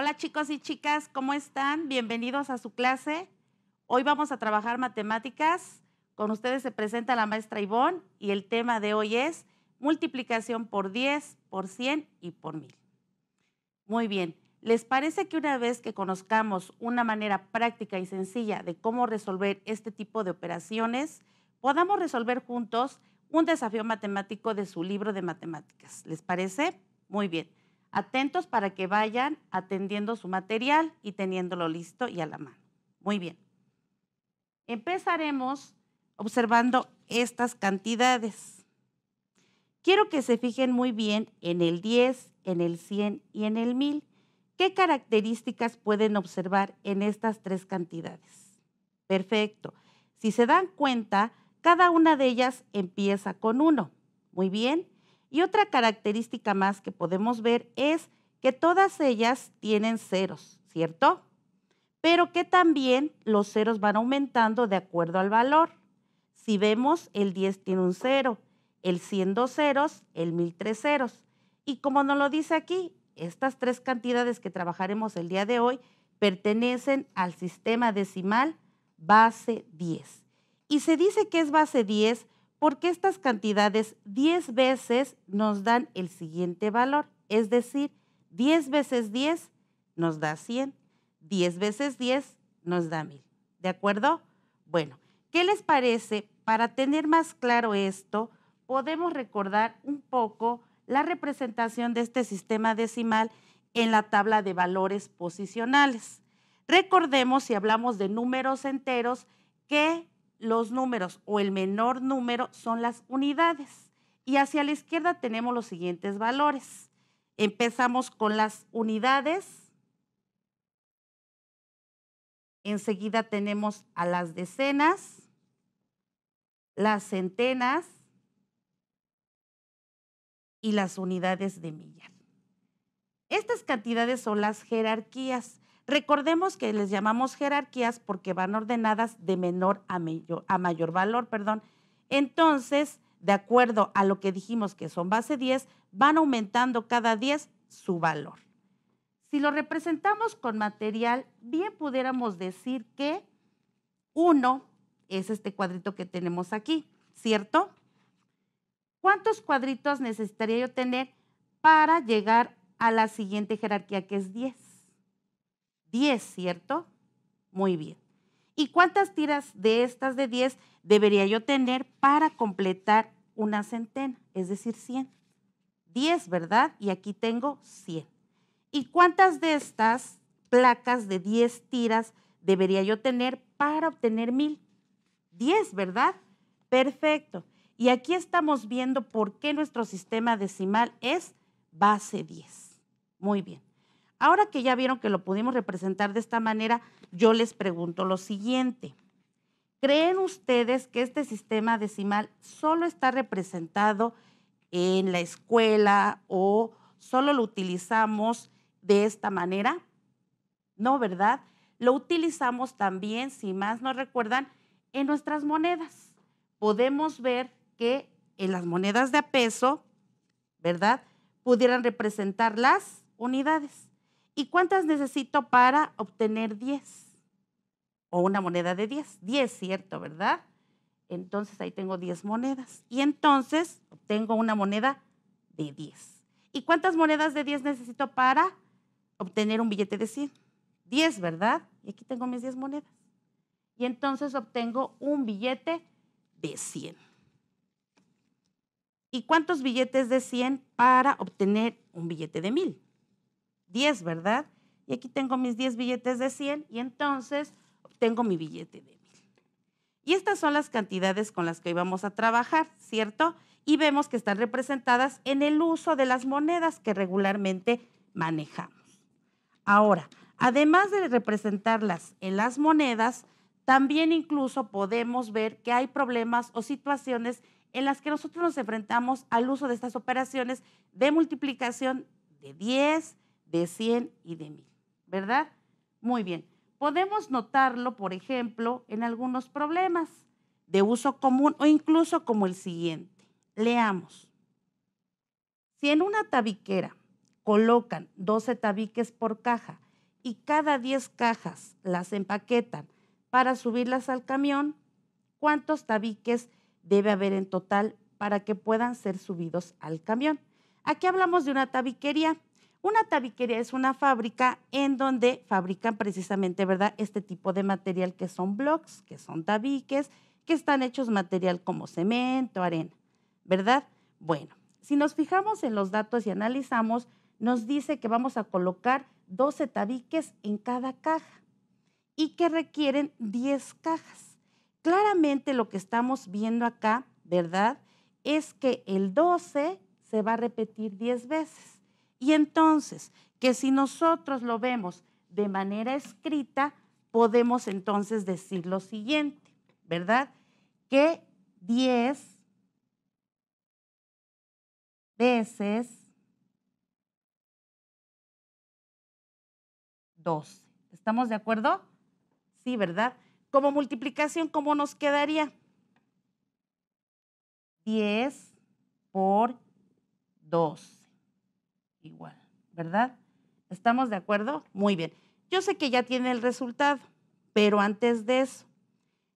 Hola chicos y chicas, ¿cómo están? Bienvenidos a su clase. Hoy vamos a trabajar matemáticas. Con ustedes se presenta la maestra Ivonne y el tema de hoy es multiplicación por 10, por 100 y por 1000. Muy bien, ¿les parece que una vez que conozcamos una manera práctica y sencilla de cómo resolver este tipo de operaciones, podamos resolver juntos un desafío matemático de su libro de matemáticas? ¿Les parece? Muy bien atentos para que vayan atendiendo su material y teniéndolo listo y a la mano. Muy bien. Empezaremos observando estas cantidades. Quiero que se fijen muy bien en el 10, en el 100 y en el 1000. ¿Qué características pueden observar en estas tres cantidades? Perfecto. Si se dan cuenta, cada una de ellas empieza con uno. Muy bien. Y otra característica más que podemos ver es que todas ellas tienen ceros, ¿cierto? Pero que también los ceros van aumentando de acuerdo al valor. Si vemos, el 10 tiene un cero, el 100 dos ceros, el 1000 tres ceros. Y como nos lo dice aquí, estas tres cantidades que trabajaremos el día de hoy pertenecen al sistema decimal base 10. Y se dice que es base 10 porque estas cantidades 10 veces nos dan el siguiente valor, es decir, 10 veces 10 nos da 100, 10 veces 10 nos da 1000, ¿de acuerdo? Bueno, ¿qué les parece? Para tener más claro esto, podemos recordar un poco la representación de este sistema decimal en la tabla de valores posicionales. Recordemos si hablamos de números enteros que los números o el menor número son las unidades. Y hacia la izquierda tenemos los siguientes valores. Empezamos con las unidades. Enseguida tenemos a las decenas, las centenas y las unidades de millar. Estas cantidades son las jerarquías. Recordemos que les llamamos jerarquías porque van ordenadas de menor a mayor, valor. Perdón. Entonces, de acuerdo a lo que dijimos que son base 10, van aumentando cada 10 su valor. Si lo representamos con material, bien pudiéramos decir que 1 es este cuadrito que tenemos aquí, ¿cierto? ¿Cuántos cuadritos necesitaría yo tener para llegar a la siguiente jerarquía que es 10? 10, ¿cierto? Muy bien. ¿Y cuántas tiras de estas de 10 debería yo tener para completar una centena? Es decir, 100. 10, ¿verdad? Y aquí tengo 100. ¿Y cuántas de estas placas de 10 tiras debería yo tener para obtener 1000? 10, ¿verdad? Perfecto. Y aquí estamos viendo por qué nuestro sistema decimal es base 10. Muy bien. Ahora que ya vieron que lo pudimos representar de esta manera, yo les pregunto lo siguiente. ¿Creen ustedes que este sistema decimal solo está representado en la escuela o solo lo utilizamos de esta manera? No, ¿verdad? Lo utilizamos también, si más no recuerdan, en nuestras monedas. Podemos ver que en las monedas de a peso, ¿verdad? Pudieran representar las unidades. ¿Y cuántas necesito para obtener 10? O una moneda de 10. 10, ¿cierto? ¿Verdad? Entonces ahí tengo 10 monedas. Y entonces obtengo una moneda de 10. ¿Y cuántas monedas de 10 necesito para obtener un billete de 100? 10, ¿verdad? Y aquí tengo mis 10 monedas. Y entonces obtengo un billete de 100. ¿Y cuántos billetes de 100 para obtener un billete de 1000? 10, ¿verdad? Y aquí tengo mis 10 billetes de 100 y entonces obtengo mi billete de 1000. Y estas son las cantidades con las que íbamos vamos a trabajar, ¿cierto? Y vemos que están representadas en el uso de las monedas que regularmente manejamos. Ahora, además de representarlas en las monedas, también incluso podemos ver que hay problemas o situaciones en las que nosotros nos enfrentamos al uso de estas operaciones de multiplicación de 10, de 100 y de 1000, ¿verdad? Muy bien. Podemos notarlo, por ejemplo, en algunos problemas de uso común o incluso como el siguiente. Leamos. Si en una tabiquera colocan 12 tabiques por caja y cada 10 cajas las empaquetan para subirlas al camión, ¿cuántos tabiques debe haber en total para que puedan ser subidos al camión? Aquí hablamos de una tabiquería una tabiquería es una fábrica en donde fabrican precisamente, ¿verdad?, este tipo de material que son blocks, que son tabiques, que están hechos material como cemento, arena, ¿verdad? Bueno, si nos fijamos en los datos y analizamos, nos dice que vamos a colocar 12 tabiques en cada caja y que requieren 10 cajas. Claramente lo que estamos viendo acá, ¿verdad? Es que el 12 se va a repetir 10 veces. Y entonces, que si nosotros lo vemos de manera escrita, podemos entonces decir lo siguiente, ¿verdad? Que 10 veces 12. ¿Estamos de acuerdo? Sí, ¿verdad? Como multiplicación, ¿cómo nos quedaría? 10 por 2 igual, ¿verdad? ¿Estamos de acuerdo? Muy bien. Yo sé que ya tiene el resultado, pero antes de eso,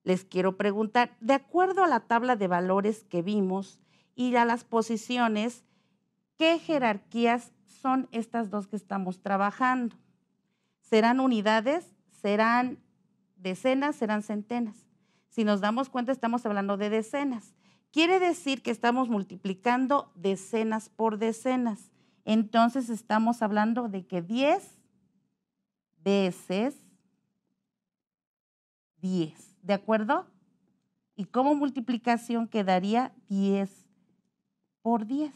les quiero preguntar, de acuerdo a la tabla de valores que vimos y a las posiciones, ¿qué jerarquías son estas dos que estamos trabajando? ¿Serán unidades? ¿Serán decenas? ¿Serán centenas? Si nos damos cuenta, estamos hablando de decenas. Quiere decir que estamos multiplicando decenas por decenas. Entonces estamos hablando de que 10 veces 10, ¿de acuerdo? Y como multiplicación quedaría 10 por 10.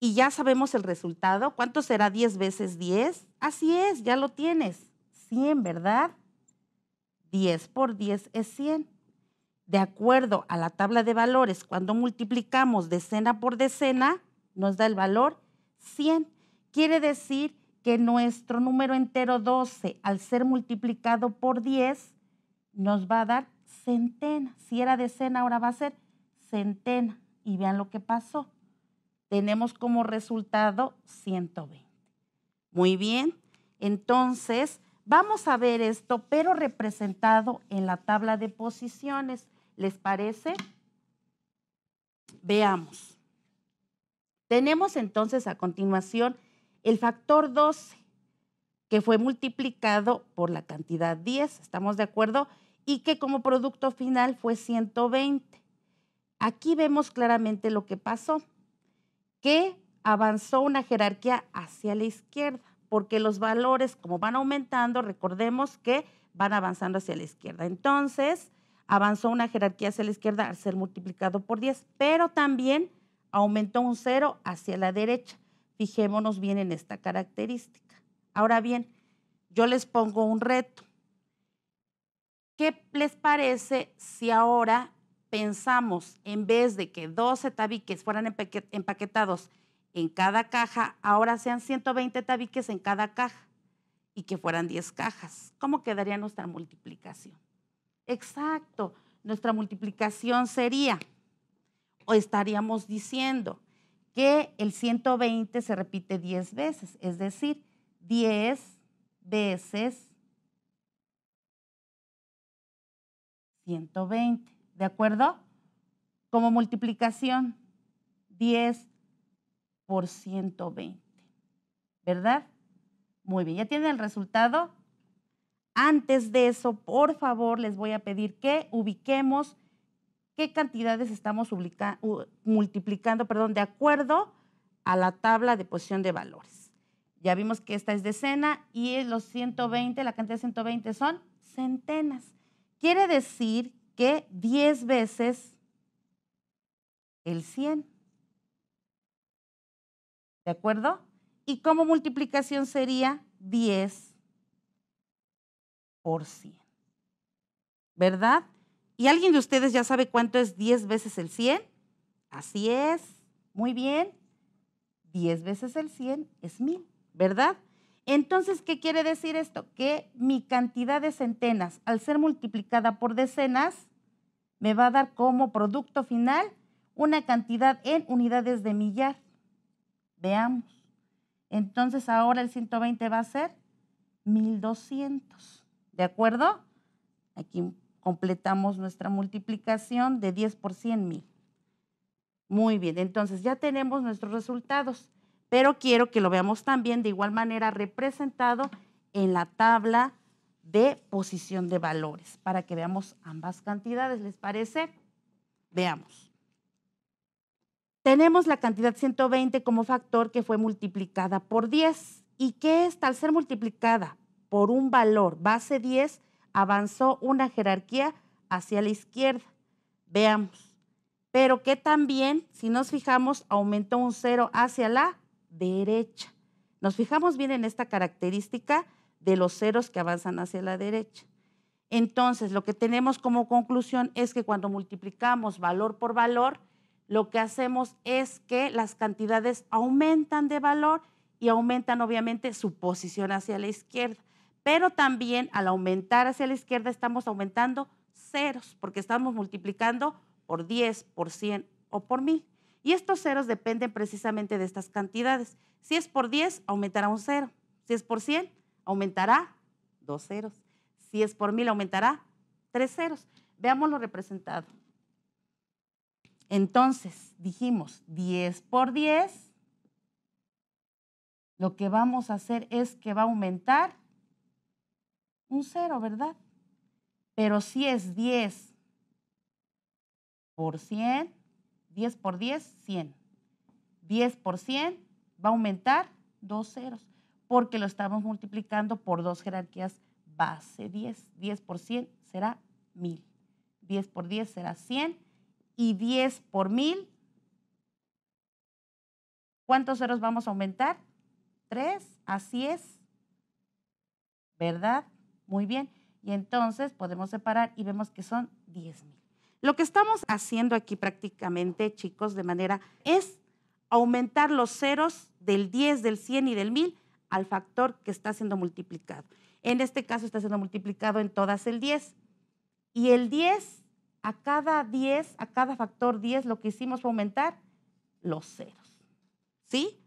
Y ya sabemos el resultado. ¿Cuánto será 10 veces 10? Así es, ya lo tienes. 100, ¿verdad? 10 por 10 es 100 de acuerdo a la tabla de valores, cuando multiplicamos decena por decena, nos da el valor 100. Quiere decir que nuestro número entero 12, al ser multiplicado por 10, nos va a dar centena. Si era decena, ahora va a ser centena. Y vean lo que pasó. Tenemos como resultado 120. Muy bien. Entonces, vamos a ver esto, pero representado en la tabla de posiciones. ¿Les parece? Veamos. Tenemos entonces a continuación el factor 12, que fue multiplicado por la cantidad 10, ¿estamos de acuerdo? Y que como producto final fue 120. Aquí vemos claramente lo que pasó, que avanzó una jerarquía hacia la izquierda, porque los valores como van aumentando, recordemos que van avanzando hacia la izquierda. Entonces, avanzó una jerarquía hacia la izquierda al ser multiplicado por 10, pero también aumentó un cero hacia la derecha. Fijémonos bien en esta característica. Ahora bien, yo les pongo un reto. ¿Qué les parece si ahora pensamos, en vez de que 12 tabiques fueran empaquetados en cada caja, ahora sean 120 tabiques en cada caja y que fueran 10 cajas? ¿Cómo quedaría nuestra multiplicación? Exacto. Nuestra multiplicación sería, o estaríamos diciendo, que el 120 se repite 10 veces, es decir, 10 veces 120, ¿de acuerdo? Como multiplicación, 10 por 120, ¿verdad? Muy bien, ¿ya tienen el resultado? Antes de eso, por favor, les voy a pedir que ubiquemos qué cantidades estamos multiplicando, perdón, de acuerdo a la tabla de posición de valores. Ya vimos que esta es decena y los 120, la cantidad de 120 son centenas. Quiere decir que 10 veces el 100. ¿De acuerdo? Y cómo multiplicación sería 10 por ¿Verdad? ¿Y alguien de ustedes ya sabe cuánto es 10 veces el 100? Así es. Muy bien. 10 veces el 100 es 1000, ¿verdad? Entonces, ¿qué quiere decir esto? Que mi cantidad de centenas, al ser multiplicada por decenas, me va a dar como producto final una cantidad en unidades de millar. Veamos. Entonces, ahora el 120 va a ser 1200. ¿De acuerdo? Aquí completamos nuestra multiplicación de 10 por 100 mil. Muy bien, entonces ya tenemos nuestros resultados, pero quiero que lo veamos también de igual manera representado en la tabla de posición de valores para que veamos ambas cantidades, ¿les parece? Veamos. Tenemos la cantidad 120 como factor que fue multiplicada por 10 y que es tal ser multiplicada por un valor, base 10, avanzó una jerarquía hacia la izquierda. Veamos. Pero que también, si nos fijamos, aumentó un cero hacia la derecha. Nos fijamos bien en esta característica de los ceros que avanzan hacia la derecha. Entonces, lo que tenemos como conclusión es que cuando multiplicamos valor por valor, lo que hacemos es que las cantidades aumentan de valor y aumentan obviamente su posición hacia la izquierda pero también al aumentar hacia la izquierda estamos aumentando ceros, porque estamos multiplicando por 10, por 100 o por 1000. Y estos ceros dependen precisamente de estas cantidades. Si es por 10, aumentará un cero. Si es por 100, aumentará dos ceros. Si es por 1000, aumentará tres ceros. Veámoslo representado. Entonces, dijimos 10 por 10. Lo que vamos a hacer es que va a aumentar un cero, ¿verdad? Pero si es 10 por 100, 10 por 10, 100. 10 por 100 va a aumentar dos ceros, porque lo estamos multiplicando por dos jerarquías base 10. 10 por 100 será 1000. 10 por 10 será 100. Y 10 por 1000, ¿cuántos ceros vamos a aumentar? 3, así es. ¿Verdad? Muy bien. Y entonces podemos separar y vemos que son 10,000. Lo que estamos haciendo aquí prácticamente, chicos, de manera es aumentar los ceros del 10, del 100 y del 1000 al factor que está siendo multiplicado. En este caso está siendo multiplicado en todas el 10. Y el 10, a cada 10, a cada factor 10, lo que hicimos fue aumentar los ceros. ¿Sí?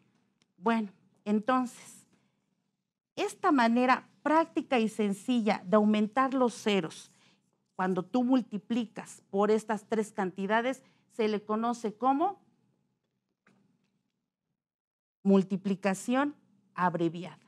Bueno, entonces, esta manera práctica y sencilla de aumentar los ceros, cuando tú multiplicas por estas tres cantidades, se le conoce como multiplicación abreviada.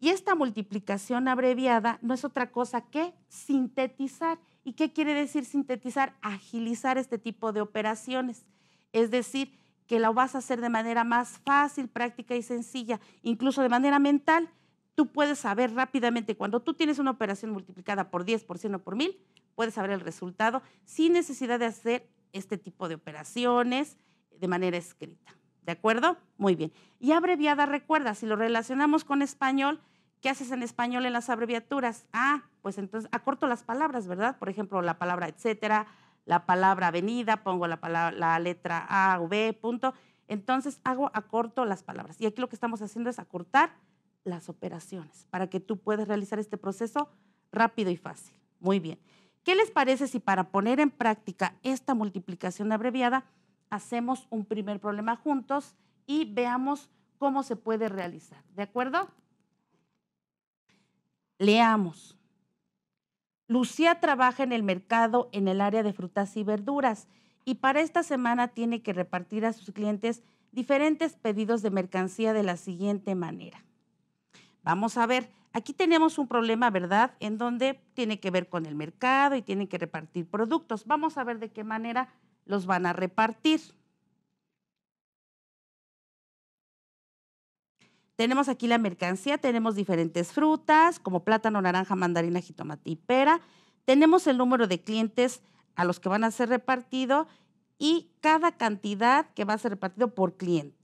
Y esta multiplicación abreviada no es otra cosa que sintetizar. ¿Y qué quiere decir sintetizar? Agilizar este tipo de operaciones. Es decir, que lo vas a hacer de manera más fácil, práctica y sencilla, incluso de manera mental tú puedes saber rápidamente, cuando tú tienes una operación multiplicada por 10, por 100 o por 1000, puedes saber el resultado sin necesidad de hacer este tipo de operaciones de manera escrita. ¿De acuerdo? Muy bien. Y abreviada, recuerda, si lo relacionamos con español, ¿qué haces en español en las abreviaturas? Ah, pues entonces acorto las palabras, ¿verdad? Por ejemplo, la palabra etcétera, la palabra avenida, pongo la, la letra A o B, punto. Entonces hago acorto las palabras. Y aquí lo que estamos haciendo es acortar las operaciones para que tú puedas realizar este proceso rápido y fácil. Muy bien. ¿Qué les parece si para poner en práctica esta multiplicación abreviada hacemos un primer problema juntos y veamos cómo se puede realizar? ¿De acuerdo? Leamos. Lucía trabaja en el mercado en el área de frutas y verduras y para esta semana tiene que repartir a sus clientes diferentes pedidos de mercancía de la siguiente manera. Vamos a ver, aquí tenemos un problema, ¿verdad? En donde tiene que ver con el mercado y tienen que repartir productos. Vamos a ver de qué manera los van a repartir. Tenemos aquí la mercancía, tenemos diferentes frutas como plátano, naranja, mandarina, jitomate y pera. Tenemos el número de clientes a los que van a ser repartido y cada cantidad que va a ser repartido por cliente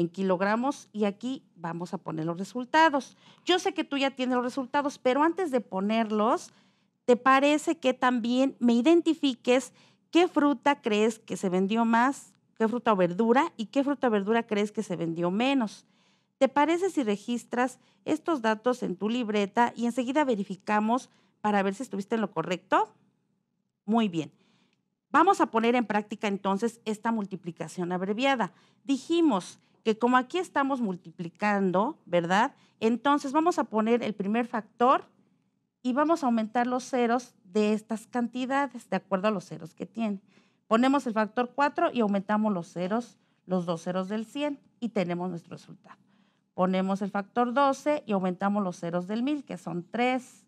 en kilogramos y aquí vamos a poner los resultados. Yo sé que tú ya tienes los resultados, pero antes de ponerlos, ¿te parece que también me identifiques qué fruta crees que se vendió más, qué fruta o verdura y qué fruta o verdura crees que se vendió menos? ¿Te parece si registras estos datos en tu libreta y enseguida verificamos para ver si estuviste en lo correcto? Muy bien. Vamos a poner en práctica entonces esta multiplicación abreviada. Dijimos que como aquí estamos multiplicando, ¿verdad? Entonces vamos a poner el primer factor y vamos a aumentar los ceros de estas cantidades, de acuerdo a los ceros que tiene. Ponemos el factor 4 y aumentamos los ceros, los dos ceros del 100 y tenemos nuestro resultado. Ponemos el factor 12 y aumentamos los ceros del 1000, que son 3.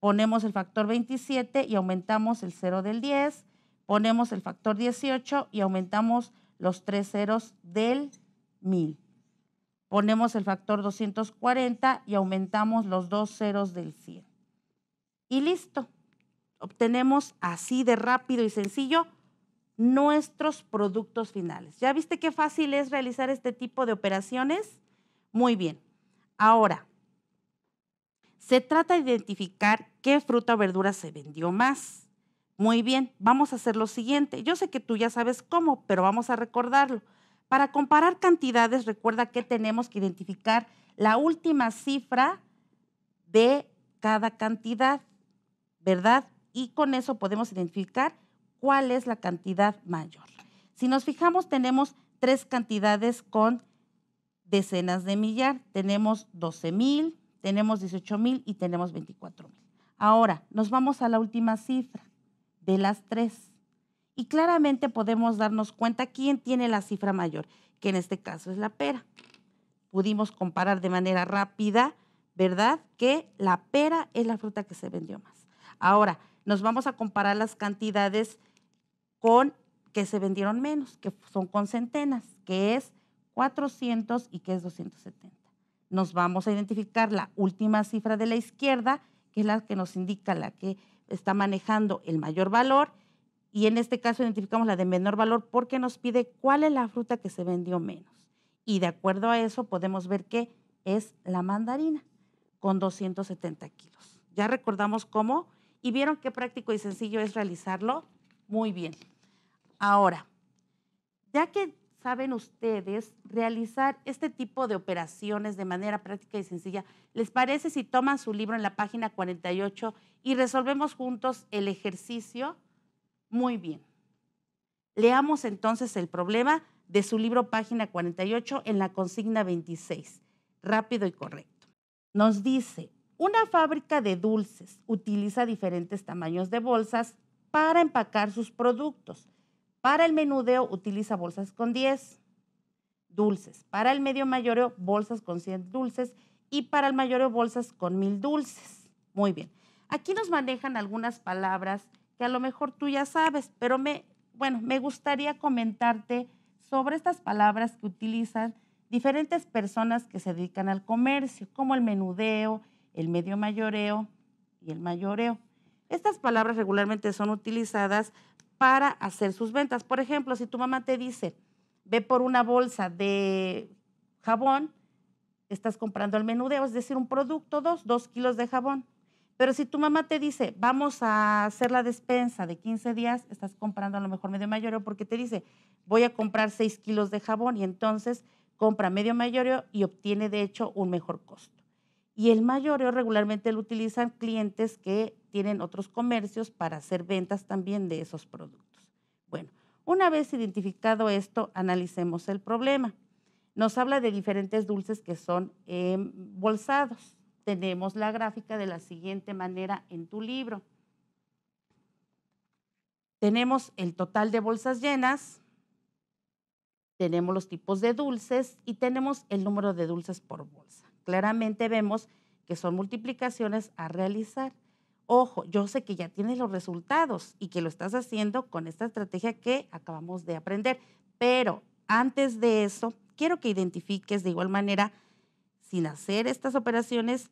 Ponemos el factor 27 y aumentamos el cero del 10. Ponemos el factor 18 y aumentamos los tres ceros del mil. Ponemos el factor 240 y aumentamos los dos ceros del 100. Y listo. Obtenemos así de rápido y sencillo nuestros productos finales. ¿Ya viste qué fácil es realizar este tipo de operaciones? Muy bien. Ahora, se trata de identificar qué fruta o verdura se vendió más. Muy bien, vamos a hacer lo siguiente. Yo sé que tú ya sabes cómo, pero vamos a recordarlo. Para comparar cantidades, recuerda que tenemos que identificar la última cifra de cada cantidad, ¿verdad? Y con eso podemos identificar cuál es la cantidad mayor. Si nos fijamos, tenemos tres cantidades con decenas de millar. Tenemos 12 mil, tenemos 18 mil y tenemos 24 mil. Ahora, nos vamos a la última cifra de las tres y claramente podemos darnos cuenta quién tiene la cifra mayor, que en este caso es la pera. Pudimos comparar de manera rápida, ¿verdad? Que la pera es la fruta que se vendió más. Ahora, nos vamos a comparar las cantidades con que se vendieron menos, que son con centenas, que es 400 y que es 270. Nos vamos a identificar la última cifra de la izquierda, que es la que nos indica la que está manejando el mayor valor, y en este caso identificamos la de menor valor porque nos pide cuál es la fruta que se vendió menos. Y de acuerdo a eso podemos ver que es la mandarina con 270 kilos. Ya recordamos cómo y vieron qué práctico y sencillo es realizarlo. Muy bien. Ahora, ya que saben ustedes realizar este tipo de operaciones de manera práctica y sencilla, ¿les parece si toman su libro en la página 48 y resolvemos juntos el ejercicio? Muy bien. Leamos entonces el problema de su libro página 48 en la consigna 26, rápido y correcto. Nos dice, una fábrica de dulces utiliza diferentes tamaños de bolsas para empacar sus productos. Para el menudeo utiliza bolsas con 10 dulces, para el medio mayoreo bolsas con 100 dulces y para el mayoreo bolsas con 1000 dulces. Muy bien. Aquí nos manejan algunas palabras que a lo mejor tú ya sabes, pero me, bueno, me gustaría comentarte sobre estas palabras que utilizan diferentes personas que se dedican al comercio, como el menudeo, el medio mayoreo y el mayoreo. Estas palabras regularmente son utilizadas para hacer sus ventas. Por ejemplo, si tu mamá te dice, ve por una bolsa de jabón, estás comprando el menudeo, es decir, un producto, dos kilos de jabón. Pero si tu mamá te dice, vamos a hacer la despensa de 15 días, estás comprando a lo mejor medio mayorio porque te dice, voy a comprar 6 kilos de jabón y entonces compra medio mayorio y obtiene de hecho un mejor costo. Y el mayorio regularmente lo utilizan clientes que tienen otros comercios para hacer ventas también de esos productos. Bueno, una vez identificado esto, analicemos el problema. Nos habla de diferentes dulces que son bolsados tenemos la gráfica de la siguiente manera en tu libro. Tenemos el total de bolsas llenas, tenemos los tipos de dulces y tenemos el número de dulces por bolsa. Claramente vemos que son multiplicaciones a realizar. Ojo, yo sé que ya tienes los resultados y que lo estás haciendo con esta estrategia que acabamos de aprender, pero antes de eso, quiero que identifiques de igual manera, sin hacer estas operaciones,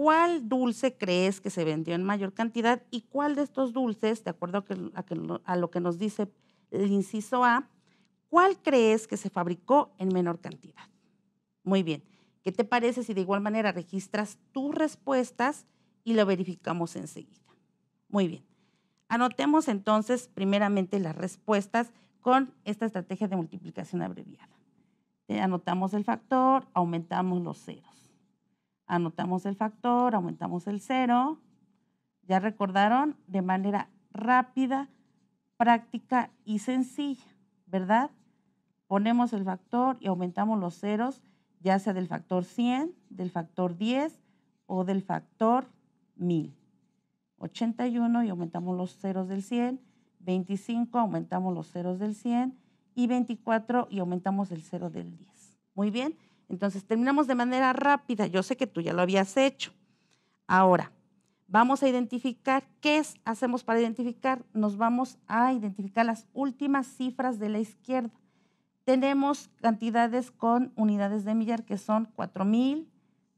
¿cuál dulce crees que se vendió en mayor cantidad y cuál de estos dulces, de acuerdo a, lo que nos dice el inciso A, cuál crees que se fabricó en menor cantidad? Muy bien, ¿qué te parece si de igual manera registras tus respuestas y lo verificamos enseguida? Muy bien, anotemos entonces primeramente las respuestas con esta estrategia de multiplicación abreviada. Eh, anotamos el factor, aumentamos los ceros anotamos el factor, aumentamos el cero, ya recordaron, de manera rápida, práctica y sencilla, ¿verdad? Ponemos el factor y aumentamos los ceros, ya sea del factor 100, del factor 10 o del factor 1000. 81 y aumentamos los ceros del 100, 25 aumentamos los ceros del 100 y 24 y aumentamos el cero del 10. Muy bien. Entonces, terminamos de manera rápida. Yo sé que tú ya lo habías hecho. Ahora, vamos a identificar, ¿qué es? hacemos para identificar? Nos vamos a identificar las últimas cifras de la izquierda. Tenemos cantidades con unidades de millar que son 4000,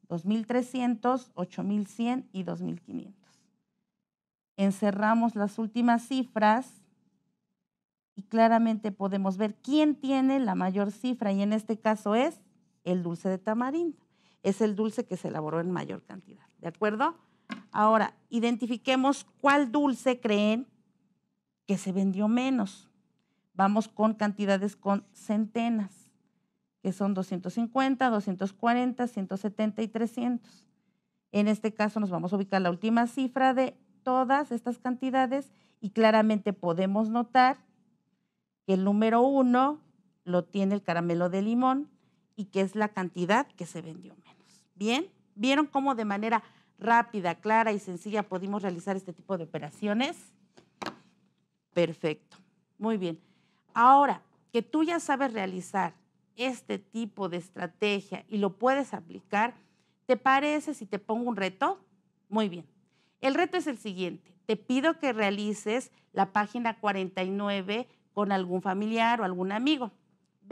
2300, 8100 y 2500. Encerramos las últimas cifras y claramente podemos ver quién tiene la mayor cifra y en este caso es el dulce de tamarindo. Es el dulce que se elaboró en mayor cantidad, ¿de acuerdo? Ahora, identifiquemos cuál dulce creen que se vendió menos. Vamos con cantidades con centenas, que son 250, 240, 170 y 300. En este caso nos vamos a ubicar la última cifra de todas estas cantidades y claramente podemos notar que el número uno lo tiene el caramelo de limón, y que es la cantidad que se vendió menos. Bien, ¿vieron cómo de manera rápida, clara y sencilla pudimos realizar este tipo de operaciones? Perfecto, muy bien. Ahora que tú ya sabes realizar este tipo de estrategia y lo puedes aplicar, ¿te parece si te pongo un reto? Muy bien. El reto es el siguiente. Te pido que realices la página 49 con algún familiar o algún amigo.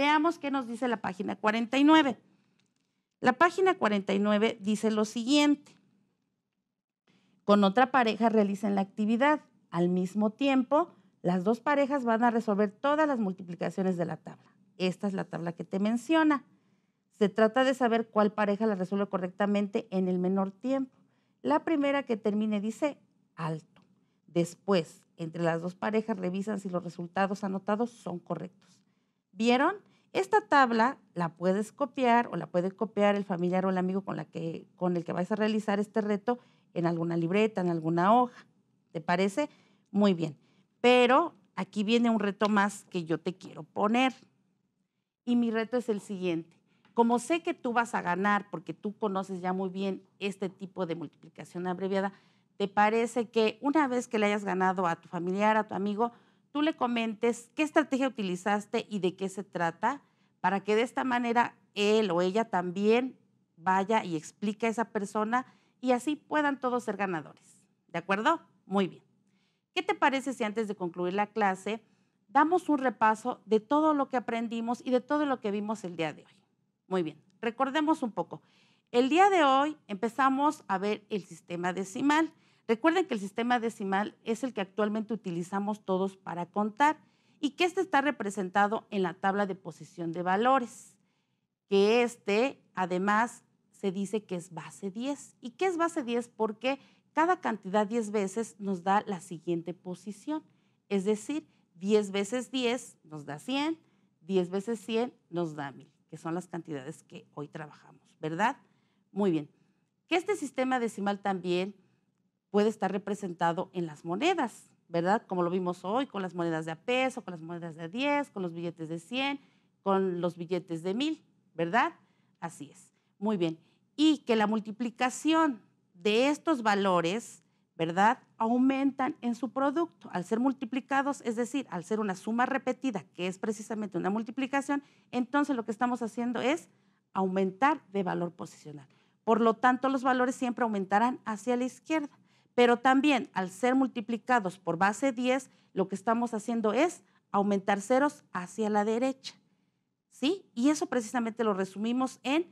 Veamos qué nos dice la página 49. La página 49 dice lo siguiente. Con otra pareja realicen la actividad. Al mismo tiempo, las dos parejas van a resolver todas las multiplicaciones de la tabla. Esta es la tabla que te menciona. Se trata de saber cuál pareja la resuelve correctamente en el menor tiempo. La primera que termine dice alto. Después, entre las dos parejas revisan si los resultados anotados son correctos. ¿Vieron? Esta tabla la puedes copiar o la puede copiar el familiar o el amigo con, el que vais a realizar este reto en alguna libreta, en alguna hoja. ¿Te parece? Muy bien. Pero aquí viene un reto más que yo te quiero poner. Y mi reto es el siguiente. Como sé que tú vas a ganar porque tú conoces ya muy bien este tipo de multiplicación abreviada, ¿te parece que una vez que le hayas ganado a tu familiar, a tu amigo, tú le comentes qué estrategia utilizaste y de qué se trata, para que de esta manera él o ella también vaya y explique a esa persona y así puedan todos ser ganadores. ¿De acuerdo? Muy bien. ¿Qué te parece si antes de concluir la clase damos un repaso de todo lo que aprendimos y de todo lo que vimos el día de hoy? Muy bien, recordemos un poco. El día de hoy empezamos a ver el sistema decimal Recuerden que el sistema decimal es el que actualmente utilizamos todos para contar y que este está representado en la tabla de posición de valores, que este además se dice que es base 10. ¿Y qué es base 10? Porque cada cantidad 10 veces nos da la siguiente posición, es decir, 10 veces 10 nos da 100, 10 veces 100 nos da 1000, que son las cantidades que hoy trabajamos, ¿verdad? Muy bien. Que este sistema decimal también puede estar representado en las monedas, ¿verdad? Como lo vimos hoy, con las monedas de a peso, con las monedas de 10, con los billetes de 100, con los billetes de 1000, ¿verdad? Así es. Muy bien. Y que la multiplicación de estos valores, ¿verdad? Aumentan en su producto. Al ser multiplicados, es decir, al ser una suma repetida, que es precisamente una multiplicación, entonces lo que estamos haciendo es aumentar de valor posicional. Por lo tanto, los valores siempre aumentarán hacia la izquierda. Pero también al ser multiplicados por base 10, lo que estamos haciendo es aumentar ceros hacia la derecha. ¿Sí? Y eso precisamente lo resumimos en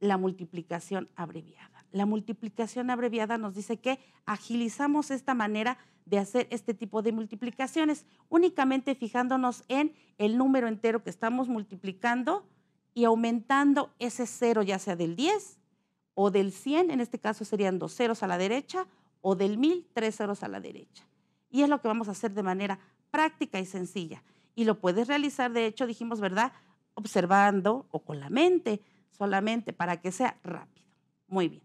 la multiplicación abreviada. La multiplicación abreviada nos dice que agilizamos esta manera de hacer este tipo de multiplicaciones, únicamente fijándonos en el número entero que estamos multiplicando y aumentando ese cero, ya sea del 10 o del 100, en este caso serían dos ceros a la derecha, o del 1000, tres ceros a la derecha. Y es lo que vamos a hacer de manera práctica y sencilla. Y lo puedes realizar, de hecho, dijimos, ¿verdad? Observando o con la mente solamente para que sea rápido. Muy bien.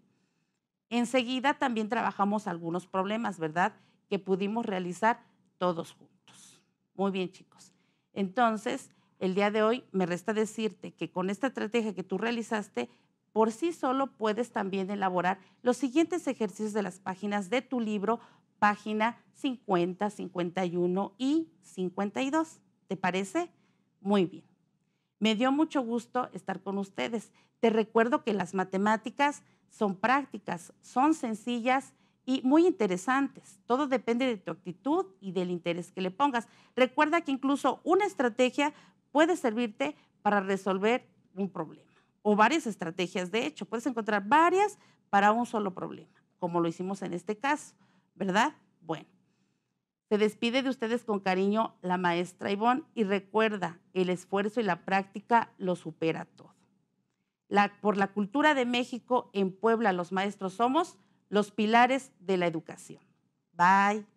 Enseguida también trabajamos algunos problemas, ¿verdad? Que pudimos realizar todos juntos. Muy bien, chicos. Entonces, el día de hoy me resta decirte que con esta estrategia que tú realizaste por sí solo puedes también elaborar los siguientes ejercicios de las páginas de tu libro, página 50, 51 y 52. ¿Te parece? Muy bien. Me dio mucho gusto estar con ustedes. Te recuerdo que las matemáticas son prácticas, son sencillas y muy interesantes. Todo depende de tu actitud y del interés que le pongas. Recuerda que incluso una estrategia puede servirte para resolver un problema o varias estrategias. De hecho, puedes encontrar varias para un solo problema, como lo hicimos en este caso, ¿verdad? Bueno, se despide de ustedes con cariño la maestra Ivonne y recuerda, el esfuerzo y la práctica lo supera todo. por la cultura de México, en Puebla los maestros somos los pilares de la educación. Bye.